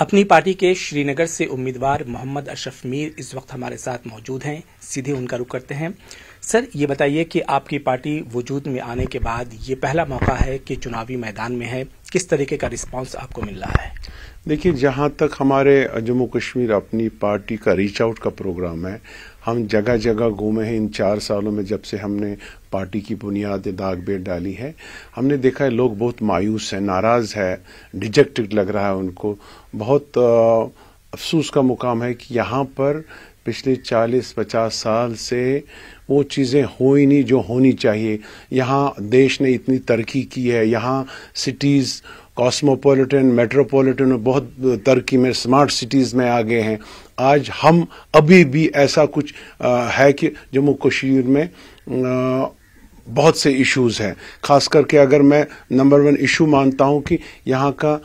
अपनी पार्टी के श्रीनगर से उम्मीदवार मोहम्मद अशरफ मीर इस वक्त हमारे साथ मौजूद हैं सीधे उनका रुख करते हैं सर ये बताइए कि आपकी पार्टी वजूद में आने के बाद ये पहला मौका है कि चुनावी मैदान में है किस तरीके का रिस्पांस आपको मिल रहा है देखिए जहाँ तक हमारे जम्मू कश्मीर अपनी पार्टी का रीच आउट का प्रोग्राम है हम जगह जगह घूमे हैं इन चार सालों में जब से हमने पार्टी की बुनियाद दाग बेट डाली है हमने देखा है लोग बहुत मायूस हैं नाराज़ है डिजेक्टेड लग रहा है उनको बहुत आ, अफसोस का मुकाम है कि यहाँ पर पिछले 40-50 साल से वो चीज़ें हो ही नहीं जो होनी चाहिए यहाँ देश ने इतनी तरक्की की है यहाँ सिटीज़ कॉस्मोपॉलिटन मेट्रोपॉलिटन में बहुत तरक्की में स्मार्ट सिटीज़ में आ गए हैं आज हम अभी भी ऐसा कुछ आ, है कि जम्मू कश्मीर में आ, बहुत से इश्यूज हैं खास करके अगर मैं नंबर वन इशू मानता हूँ कि यहाँ का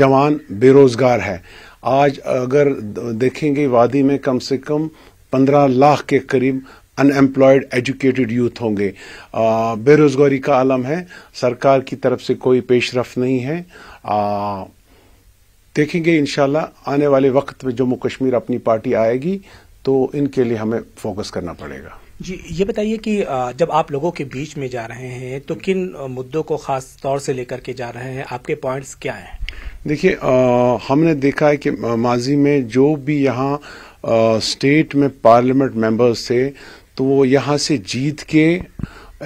जवान बेरोज़गार है आज अगर देखेंगे वादी में कम से कम पंद्रह लाख के करीब अनएम्प्लॉयड एजुकेटेड यूथ होंगे बेरोजगारी का आलम है सरकार की तरफ से कोई पेशरफ नहीं है आ, देखेंगे इनशाला आने वाले वक्त में जम्मू कश्मीर अपनी पार्टी आएगी तो इनके लिए हमें फोकस करना पड़ेगा जी ये बताइए कि जब आप लोगों के बीच में जा रहे हैं तो किन मुद्दों को खास तौर से लेकर के जा रहे हैं आपके पॉइंट्स क्या हैं देखिए हमने देखा है कि माजी में जो भी यहाँ स्टेट में पार्लियामेंट मेंबर्स थे तो वो यहाँ से जीत के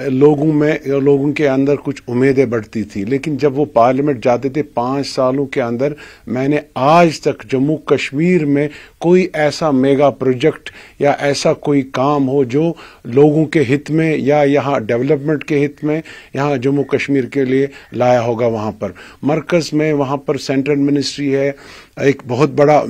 लोगों में लोगों के अंदर कुछ उम्मीदें बढ़ती थी लेकिन जब वो पार्लियामेंट जाते थे पाँच सालों के अंदर मैंने आज तक जम्मू कश्मीर में कोई ऐसा मेगा प्रोजेक्ट या ऐसा कोई काम हो जो लोगों के हित में या यहाँ डेवलपमेंट के हित में यहाँ जम्मू कश्मीर के लिए लाया होगा वहाँ पर मरकज़ में वहाँ पर सेंट्रल मिनिस्ट्री है एक बहुत बड़ा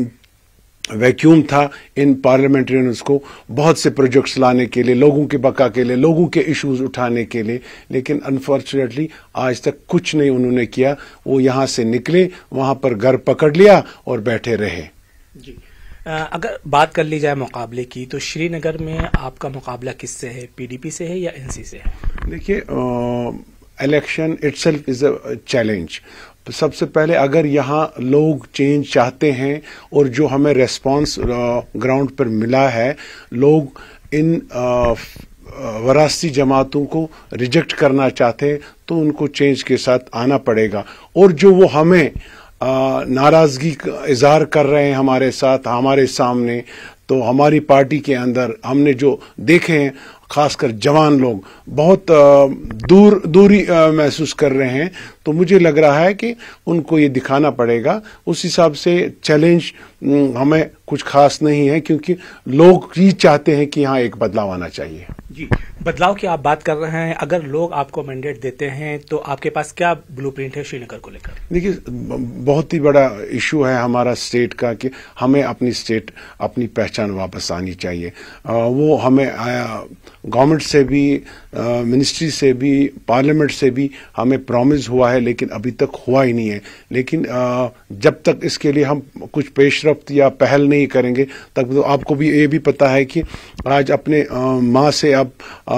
वैक्यूम था इन पार्लियामेंट्रियंस को बहुत से प्रोजेक्ट्स लाने के लिए लोगों के बका के लिए लोगों के इश्यूज उठाने के लिए लेकिन अनफॉर्चुनेटली आज तक कुछ नहीं उन्होंने किया वो यहाँ से निकले वहां पर घर पकड़ लिया और बैठे रहे जी आ, अगर बात कर ली जाए मुकाबले की तो श्रीनगर में आपका मुकाबला किससे है पीडीपी से है या एनसी से है देखिए election it's is a challenge तो सबसे पहले अगर यहाँ लोग चेंज चाहते हैं और जो हमें रेस्पॉन्स ग्राउंड uh, पर मिला है लोग इन uh, uh, वरासी जमातों को रिजेक्ट करना चाहते हैं तो उनको चेंज के साथ आना पड़ेगा और जो वो हमें नाराज़गी इजहार कर रहे हैं हमारे साथ हमारे सामने तो हमारी पार्टी के अंदर हमने जो देखे हैं खासकर जवान लोग बहुत दूर दूरी महसूस कर रहे हैं तो मुझे लग रहा है कि उनको ये दिखाना पड़ेगा उस हिसाब से चैलेंज हमें कुछ खास नहीं है क्योंकि लोग ये चाहते हैं कि यहाँ एक बदलाव आना चाहिए जी बदलाव की आप बात कर रहे हैं अगर लोग आपको मैंडेट देते हैं तो आपके पास क्या प्रिंट है श्रीनगर को लेकर देखिए बहुत ही बड़ा इशू है हमारा स्टेट का कि हमें अपनी स्टेट अपनी पहचान वापस आनी चाहिए आ, वो हमें गवर्नमेंट से भी मिनिस्ट्री से भी पार्लियामेंट से भी हमें प्रॉमिस हुआ है लेकिन अभी तक हुआ ही नहीं है लेकिन आ, जब तक इसके लिए हम कुछ पेशरफ या पहल नहीं करेंगे तब तो आपको भी ये भी पता है कि आज अपने माँ से आप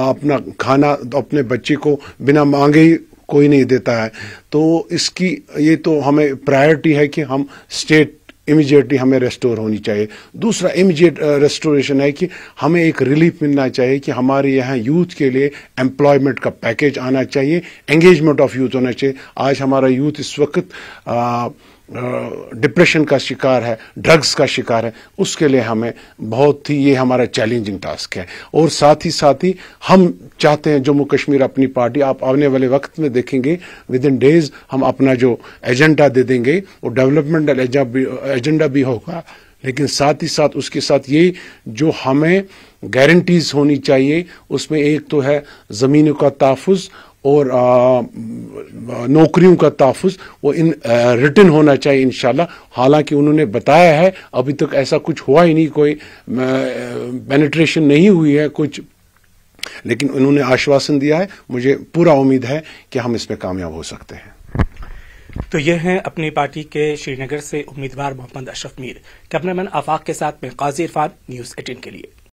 अपना खाना अपने बच्चे को बिना मांगे ही कोई नहीं देता है तो इसकी ये तो हमें प्रायोरिटी है कि हम स्टेट इमीजिएटली हमें रेस्टोर होनी चाहिए दूसरा इमीजिएट रेस्टोरेशन है कि हमें एक रिलीफ मिलना चाहिए कि हमारे यहाँ यूथ के लिए एम्प्लॉयमेंट का पैकेज आना चाहिए एंगेजमेंट ऑफ यूथ होना चाहिए आज हमारा यूथ इस वक्त आ, डिप्रेशन का शिकार है ड्रग्स का शिकार है उसके लिए हमें बहुत ही ये हमारा चैलेंजिंग टास्क है और साथ ही साथ ही हम चाहते हैं जम्मू कश्मीर अपनी पार्टी आप आने वाले वक्त में देखेंगे विद इन डेज हम अपना जो एजेंडा दे देंगे वो डेवलपमेंटल एजेंडा भी होगा लेकिन साथ ही साथ उसके साथ ये जो हमें गारंटीज होनी चाहिए उसमें एक तो है ज़मीनों का तहफ़ और नौकरियों का तहफ़ वो इन रिटर्न होना चाहिए इन हालांकि उन्होंने बताया है अभी तक ऐसा कुछ हुआ ही नहीं कोई पेनिट्रेशन नहीं हुई है कुछ लेकिन उन्होंने आश्वासन दिया है मुझे पूरा उम्मीद है कि हम इसमें कामयाब हो सकते हैं तो यह हैं अपनी पार्टी के श्रीनगर से उम्मीदवार मोहम्मद अशरफ मीर कैमरामैन आफाक के साथ में काजी इरफान न्यूज़ एटीन के लिए